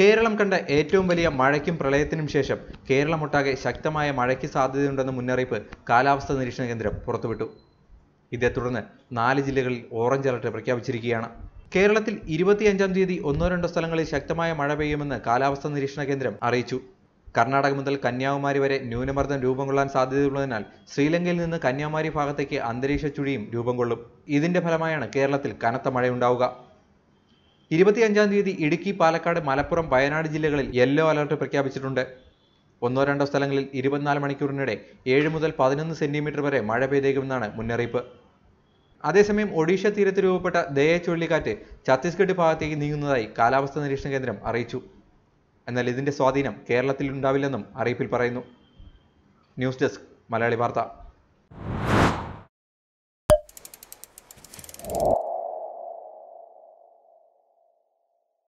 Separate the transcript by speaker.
Speaker 1: കേരളം കണ്ട ഏറ്റവും വലിയ മഴയ്ക്കും പ്രളയത്തിനും ശേഷം കേരളമൊട്ടാകെ ശക്തമായ മഴയ്ക്ക് സാധ്യതയുണ്ടെന്ന മുന്നറിയിപ്പ് കാലാവസ്ഥാ നിരീക്ഷണ കേന്ദ്രം പുറത്തുവിട്ടു ഇതേ തുടർന്ന് നാല് ജില്ലകളിൽ ഓറഞ്ച് അലർട്ട് പ്രഖ്യാപിച്ചിരിക്കുകയാണ് കേരളത്തിൽ ഇരുപത്തിയഞ്ചാം തീയതി ഒന്നോ രണ്ടോ സ്ഥലങ്ങളിൽ ശക്തമായ മഴ പെയ്യുമെന്ന് കാലാവസ്ഥാ നിരീക്ഷണ കേന്ദ്രം അറിയിച്ചു കർണാടക മുതൽ കന്യാകുമാരി വരെ ന്യൂനമർദ്ദം രൂപം കൊള്ളാൻ സാധ്യതയുള്ളതിനാൽ ശ്രീലങ്കയിൽ നിന്ന് കന്യാകുമാരി ഭാഗത്തേക്ക് അന്തരീക്ഷ ചുഴിയും രൂപം കൊള്ളും ഇതിന്റെ ഫലമായാണ് കേരളത്തിൽ കനത്ത മഴയുണ്ടാവുക ഇരുപത്തിയഞ്ചാം തീയതി ഇടുക്കി പാലക്കാട് മലപ്പുറം വയനാട് ജില്ലകളിൽ യെല്ലോ അലർട്ട് പ്രഖ്യാപിച്ചിട്ടുണ്ട് ഒന്നോ രണ്ടോ സ്ഥലങ്ങളിൽ ഇരുപത്തിനാല് മണിക്കൂറിനിടെ ഏഴ് മുതൽ പതിനൊന്ന് സെന്റിമീറ്റർ വരെ മഴ പെയ്തേക്കുമെന്നാണ് മുന്നറിയിപ്പ് അതേസമയം ഒഡീഷ തീരത്ത് രൂപപ്പെട്ട ദയ ചുഴലിക്കാറ്റ് ഛത്തീസ്ഗഡ് ഭാഗത്തേക്ക് നീങ്ങുന്നതായി കാലാവസ്ഥാ നിരീക്ഷണ കേന്ദ്രം അറിയിച്ചു എന്നാൽ ഇതിന്റെ സ്വാധീനം കേരളത്തിൽ ഉണ്ടാവില്ലെന്നും അറിയിപ്പിൽ പറയുന്നു ന്യൂസ് ഡെസ്ക് മലയാളി വാർത്ത